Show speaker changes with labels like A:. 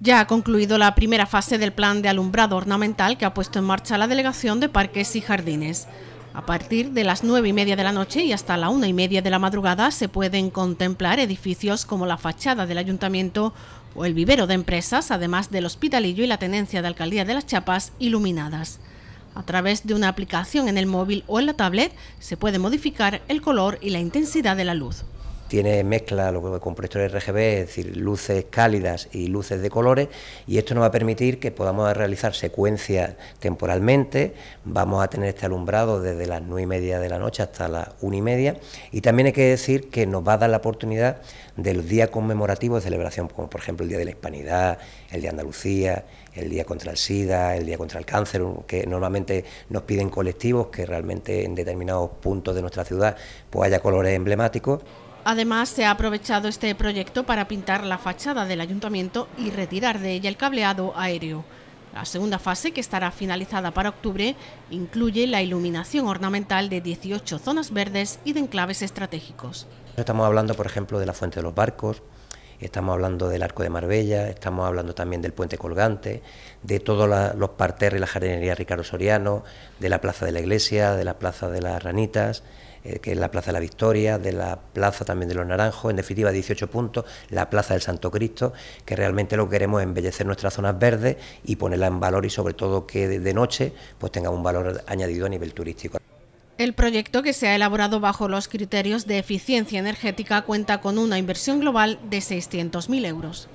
A: Ya ha concluido la primera fase del plan de alumbrado ornamental que ha puesto en marcha la Delegación de Parques y Jardines. A partir de las nueve y media de la noche y hasta la una y media de la madrugada se pueden contemplar edificios como la fachada del ayuntamiento o el vivero de empresas, además del hospitalillo y la tenencia de alcaldía de las Chapas iluminadas. A través de una aplicación en el móvil o en la tablet se puede modificar el color y la intensidad de la luz
B: tiene mezcla lo que con proyectores RGB, es decir, luces cálidas y luces de colores, y esto nos va a permitir que podamos realizar secuencias temporalmente, vamos a tener este alumbrado desde las nueve y media de la noche hasta las una y media, y también hay que decir que nos va a dar la oportunidad de los días conmemorativos de celebración, como por ejemplo el Día de la Hispanidad, el de Andalucía, el Día contra el SIDA, el Día contra el Cáncer, que normalmente nos piden colectivos que realmente en determinados puntos de nuestra ciudad pues haya colores emblemáticos.
A: Además, se ha aprovechado este proyecto para pintar la fachada del ayuntamiento y retirar de ella el cableado aéreo. La segunda fase, que estará finalizada para octubre, incluye la iluminación ornamental de 18 zonas verdes y de enclaves estratégicos.
B: Estamos hablando, por ejemplo, de la Fuente de los Barcos, Estamos hablando del Arco de Marbella, estamos hablando también del Puente Colgante, de todos los parterres y la jardinería Ricardo Soriano, de la Plaza de la Iglesia, de la Plaza de las Ranitas, eh, que es la Plaza de la Victoria, de la Plaza también de los Naranjos, en definitiva 18 puntos, la Plaza del Santo Cristo, que realmente lo que queremos es embellecer nuestras zonas verdes y ponerla en valor y sobre todo que de noche pues tenga un valor añadido a nivel turístico.
A: El proyecto que se ha elaborado bajo los criterios de eficiencia energética cuenta con una inversión global de 600.000 euros.